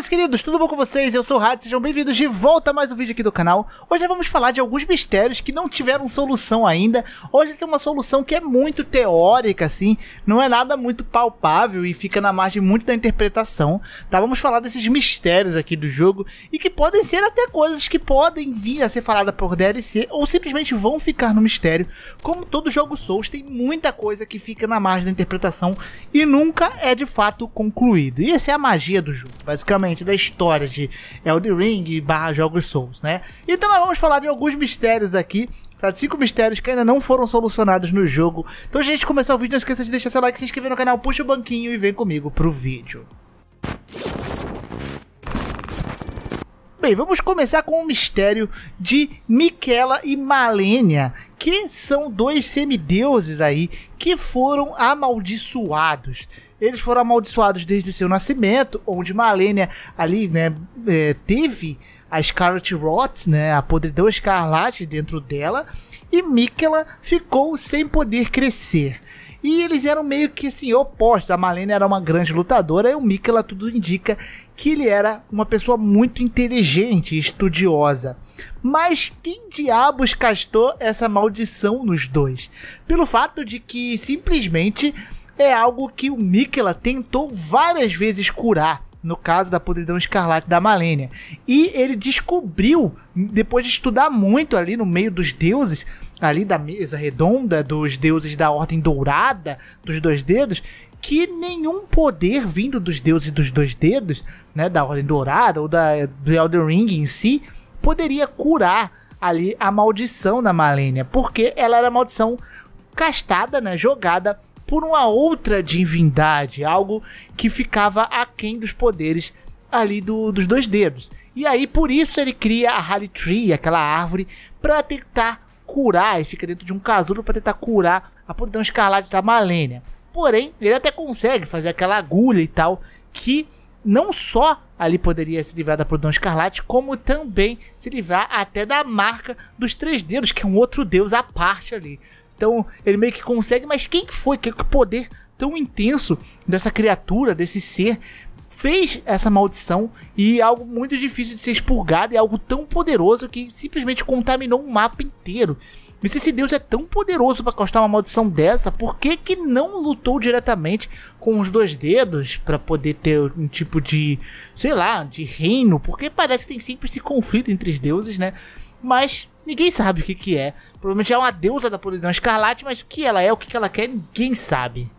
meus queridos, tudo bom com vocês? Eu sou o Rad, sejam bem-vindos de volta a mais um vídeo aqui do canal. Hoje vamos falar de alguns mistérios que não tiveram solução ainda. Hoje tem uma solução que é muito teórica, assim, não é nada muito palpável e fica na margem muito da interpretação, tá? Vamos falar desses mistérios aqui do jogo e que podem ser até coisas que podem vir a ser falada por DLC ou simplesmente vão ficar no mistério. Como todo jogo Souls, tem muita coisa que fica na margem da interpretação e nunca é de fato concluído. E essa é a magia do jogo, basicamente da história de Elden Ring barra jogos Souls, né? Então vamos falar de alguns mistérios aqui tá? cinco mistérios que ainda não foram solucionados no jogo. Então, gente, começar o vídeo, não esqueça de deixar seu like, se inscrever no canal, puxa o banquinho e vem comigo pro vídeo. Bem, vamos começar com o mistério de Miquela e Malenia, que são dois semideuses aí que foram amaldiçoados. Eles foram amaldiçoados desde o seu nascimento, onde Malenia ali, né, é, teve a Scarlet Rot, né, a podridão escarlate dentro dela, e Mikela ficou sem poder crescer. E eles eram meio que assim, opostos. A Malena era uma grande lutadora e o Mikela tudo indica que ele era uma pessoa muito inteligente estudiosa. Mas quem diabos castou essa maldição nos dois? Pelo fato de que simplesmente é algo que o Mikela tentou várias vezes curar no caso da podridão escarlate da Malênia. E ele descobriu, depois de estudar muito ali no meio dos deuses, ali da mesa redonda, dos deuses da ordem dourada, dos dois dedos, que nenhum poder vindo dos deuses dos dois dedos, né, da ordem dourada ou da do Elder Ring em si, poderia curar ali a maldição da Malênia, porque ela era maldição castada, né, jogada por uma outra divindade, algo que ficava aquém dos poderes ali do, dos dois dedos. E aí por isso ele cria a Holly Tree, aquela árvore, para tentar curar, e fica dentro de um casulo para tentar curar a podridão escarlate da Malenia. Porém, ele até consegue fazer aquela agulha e tal que não só ali poderia se livrar da podridão escarlate, como também se livrar até da marca dos três dedos, que é um outro deus à parte ali. Então ele meio que consegue, mas quem foi? Que poder tão intenso dessa criatura, desse ser, fez essa maldição e algo muito difícil de ser expurgado, e algo tão poderoso que simplesmente contaminou um mapa inteiro. E se esse deus é tão poderoso para costar uma maldição dessa, por que, que não lutou diretamente com os dois dedos para poder ter um tipo de, sei lá, de reino? Porque parece que tem sempre esse conflito entre os deuses, né? mas ninguém sabe o que, que é. Provavelmente é uma deusa da podridão escarlate, mas o que ela é, o que, que ela quer, ninguém sabe.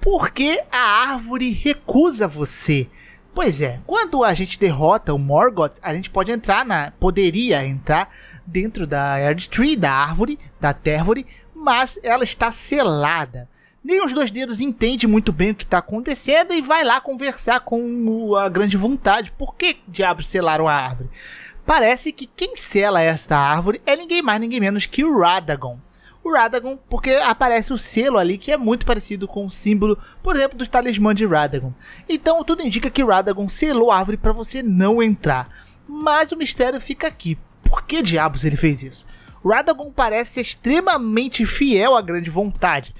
Por que a árvore recusa você? Pois é, quando a gente derrota o Morgoth, a gente pode entrar na. poderia entrar dentro da Erd Tree, da árvore, da Tervore, mas ela está selada nem os dois dedos entende muito bem o que está acontecendo e vai lá conversar com a grande vontade. Por que diabos selaram a árvore? Parece que quem sela esta árvore é ninguém mais, ninguém menos que o Radagon. O Radagon, porque aparece o selo ali que é muito parecido com o símbolo, por exemplo, dos talismãs de Radagon. Então tudo indica que Radagon selou a árvore para você não entrar. Mas o mistério fica aqui. Por que diabos ele fez isso? Radagon parece ser extremamente fiel à grande vontade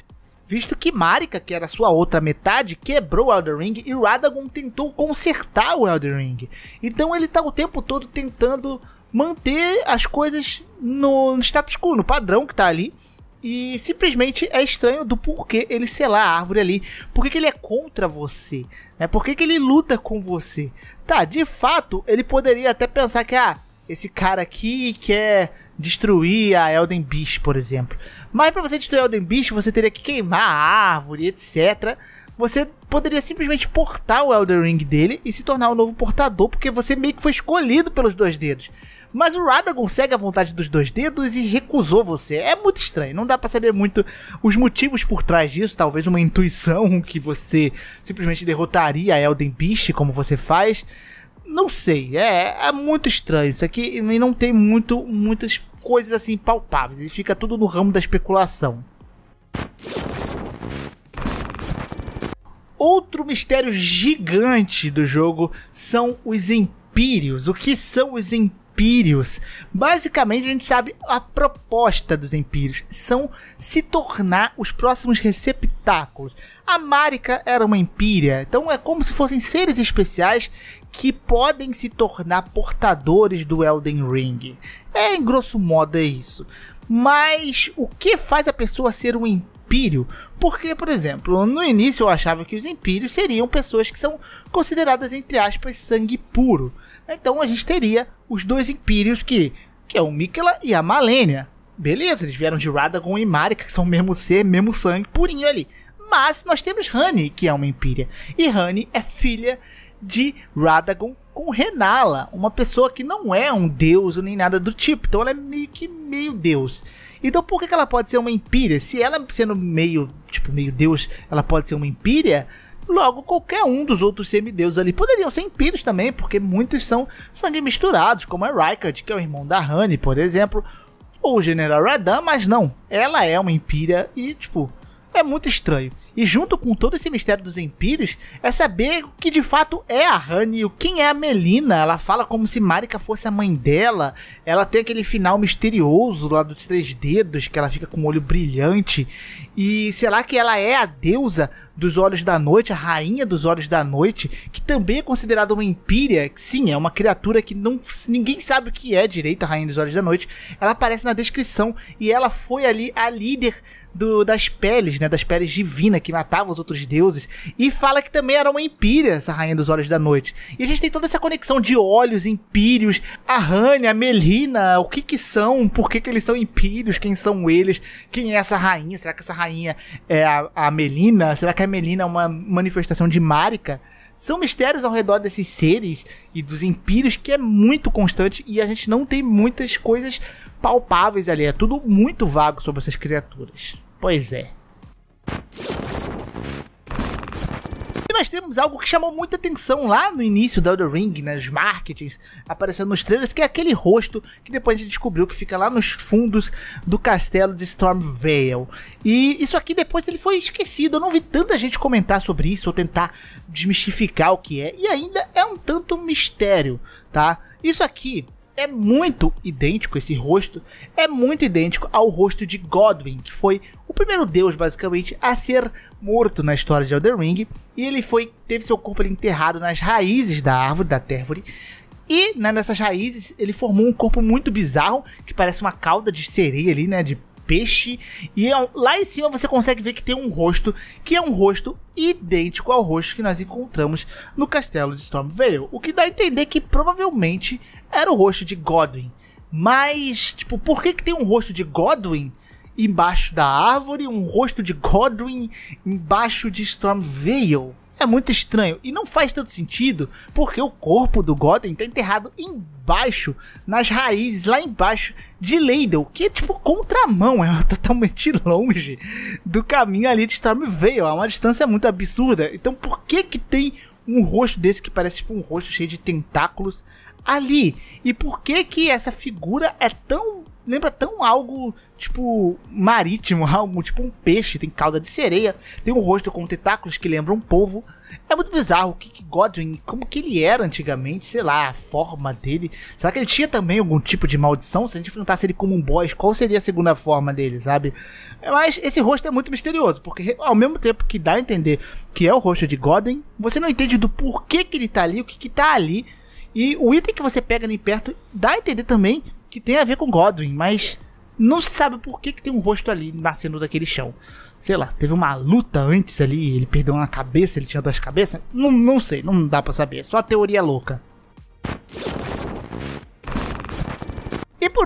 visto que Marika, que era sua outra metade, quebrou o Elden Ring e Radagon tentou consertar o Elden Ring. Então ele está o tempo todo tentando manter as coisas no status quo, no padrão que está ali. E simplesmente é estranho do porquê ele selar a árvore ali. Por que, que ele é contra você? Né? Por que, que ele luta com você? Tá, de fato, ele poderia até pensar que, ah, esse cara aqui quer é destruir a Elden Beast, por exemplo. Mas para você destruir a Elden Beast, você teria que queimar a árvore, etc. Você poderia simplesmente portar o Elden Ring dele e se tornar o um novo portador, porque você meio que foi escolhido pelos dois dedos. Mas o Radagon segue a vontade dos dois dedos e recusou você. É muito estranho, não dá para saber muito os motivos por trás disso. Talvez uma intuição que você simplesmente derrotaria a Elden Beast, como você faz. Não sei, é, é muito estranho isso aqui e não tem muito, muitas coisas assim palpáveis, e fica tudo no ramo da especulação. Outro mistério gigante do jogo são os empírios. O que são os empírios? Basicamente, a gente sabe a proposta dos empírios: são se tornar os próximos receptáculos. A Marika era uma empíria, então é como se fossem seres especiais que podem se tornar portadores do Elden Ring. É, em grosso modo, é isso. Mas o que faz a pessoa ser um império? Porque, por exemplo, no início eu achava que os Impírios seriam pessoas que são consideradas, entre aspas, sangue puro. Então a gente teria os dois Impírios que, que é o Mikela e a Malenia. Beleza, eles vieram de Radagon e Marika, que são mesmo ser, mesmo sangue, purinho ali. Mas nós temos Rani, que é uma empíria. E Rani é filha de Radagon com Renala, uma pessoa que não é um deus nem nada do tipo. Então ela é meio que meio deus. Então por que, que ela pode ser uma empíria? Se ela sendo meio, tipo, meio deus, ela pode ser uma empíria, Logo, qualquer um dos outros semideuses ali poderiam ser impírios também, porque muitos são sangue misturados, como é Rykard, que é o irmão da Honey, por exemplo, ou o General Radan, mas não, ela é uma impíria e, tipo, é muito estranho. E junto com todo esse mistério dos empírios, é saber o que de fato é a Honey, quem é a Melina. Ela fala como se Marika fosse a mãe dela. Ela tem aquele final misterioso lá dos três dedos, que ela fica com o um olho brilhante. E será que ela é a deusa dos olhos da noite, a rainha dos olhos da noite, que também é considerada uma empíria? Sim, é uma criatura que não, ninguém sabe o que é direito, a rainha dos olhos da noite. Ela aparece na descrição e ela foi ali a líder do, das peles, né, das peles divinas que matava os outros deuses, e fala que também era uma empíria, essa rainha dos olhos da noite. E a gente tem toda essa conexão de olhos, empírios, a Rania, a Melina, o que que são, por que que eles são empírios, quem são eles, quem é essa rainha, será que essa rainha é a, a Melina, será que a Melina é uma manifestação de Marika? são mistérios ao redor desses seres e dos impírios que é muito constante e a gente não tem muitas coisas palpáveis ali. É tudo muito vago sobre essas criaturas. Pois é. nós temos algo que chamou muita atenção lá no início da Elder Ring, nas né, marketings, aparecendo nos trailers, que é aquele rosto que depois a gente descobriu que fica lá nos fundos do castelo de Stormvale. E isso aqui depois ele foi esquecido, eu não vi tanta gente comentar sobre isso ou tentar desmistificar o que é, e ainda é um tanto mistério, tá? Isso aqui é muito idêntico, esse rosto é muito idêntico ao rosto de Godwin, que foi o primeiro deus, basicamente, a ser morto na história de Elden Ring. E ele foi, teve seu corpo enterrado nas raízes da árvore, da térvore. E né, nessas raízes ele formou um corpo muito bizarro, que parece uma cauda de sereia ali, né? De peixe. E é lá em cima você consegue ver que tem um rosto, que é um rosto idêntico ao rosto que nós encontramos no castelo de Stormvale. O que dá a entender que provavelmente era o rosto de Godwin. Mas, tipo, por que, que tem um rosto de Godwin embaixo da árvore, um rosto de Godwin embaixo de Stormveil? É muito estranho e não faz todo sentido, porque o corpo do Godwin está enterrado embaixo, nas raízes lá embaixo de Leidel, que é tipo contramão, é totalmente longe do caminho ali de Stormveil, é uma distância muito absurda. Então por que que tem um rosto desse que parece tipo um rosto cheio de tentáculos ali. E por que que essa figura é tão lembra tão algo tipo marítimo, algo tipo um peixe, tem cauda de sereia, tem um rosto com tentáculos que lembra um povo. É muito bizarro o que, que Godwin, como que ele era antigamente, sei lá, a forma dele. Será que ele tinha também algum tipo de maldição? Se a gente enfrentasse ele como um boss, qual seria a segunda forma dele, sabe? É, mas esse rosto é muito misterioso, porque ao mesmo tempo que dá a entender que é o rosto de Godwin, você não entende do porquê que ele tá ali, o que que tá ali e o item que você pega ali perto dá a entender também que tem a ver com Godwin, mas não se sabe por que, que tem um rosto ali nascendo daquele chão. Sei lá, teve uma luta antes ali, ele perdeu uma cabeça, ele tinha duas cabeças. Não, não sei, não dá para saber, é só teoria louca.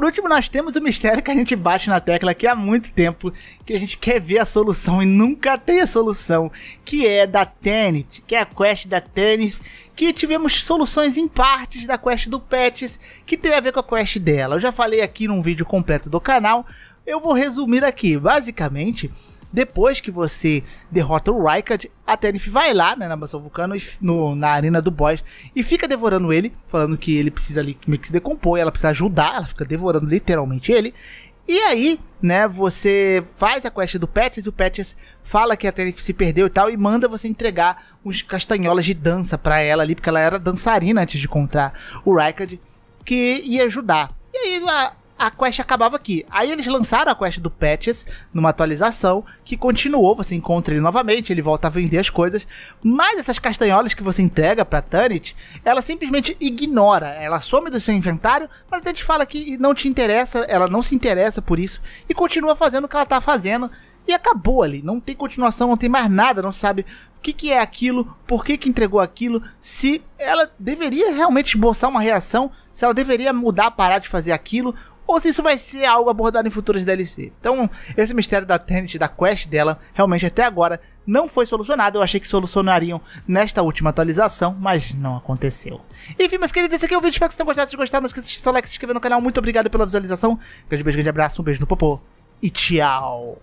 último, nós temos o mistério que a gente bate na tecla aqui há muito tempo, que a gente quer ver a solução e nunca tem a solução, que é da Tenet, que é a quest da Tenet, que tivemos soluções em partes da quest do Pets, que tem a ver com a quest dela. Eu já falei aqui num vídeo completo do canal, eu vou resumir aqui. Basicamente, depois que você derrota o Rykard, a Tenif vai lá né, na mansão vulcano, no, na arena do boss, e fica devorando ele, falando que ele precisa ali meio que se decompor, ela precisa ajudar, ela fica devorando literalmente ele. E aí, né, você faz a quest do Patches, o Patches fala que a Tenif se perdeu e tal, e manda você entregar uns castanholas de dança para ela ali, porque ela era dançarina antes de encontrar o Rykard, que ia ajudar. E aí a a quest acabava aqui. Aí eles lançaram a quest do Patches numa atualização que continuou, você encontra ele novamente, ele volta a vender as coisas, mas essas castanholas que você entrega para Tanit, ela simplesmente ignora, ela some do seu inventário, mas até te fala que não te interessa, ela não se interessa por isso e continua fazendo o que ela tá fazendo. E acabou ali, não tem continuação, não tem mais nada, não sabe o que, que, é aquilo, por que, que entregou aquilo, se ela deveria realmente esboçar uma reação, se ela deveria mudar, parar de fazer aquilo, ou se isso vai ser algo abordado em futuros DLC. Então, esse mistério da Tenet, da quest dela, realmente até agora não foi solucionado. Eu achei que solucionariam nesta última atualização, mas não aconteceu. Enfim, meus queridos, esse aqui é o vídeo. Espero que vocês tenham gostado. Se gostaram, não esqueça de deixar seu like, se inscrever no canal. Muito obrigado pela visualização. Grande beijo, grande abraço, um beijo no popô e tchau!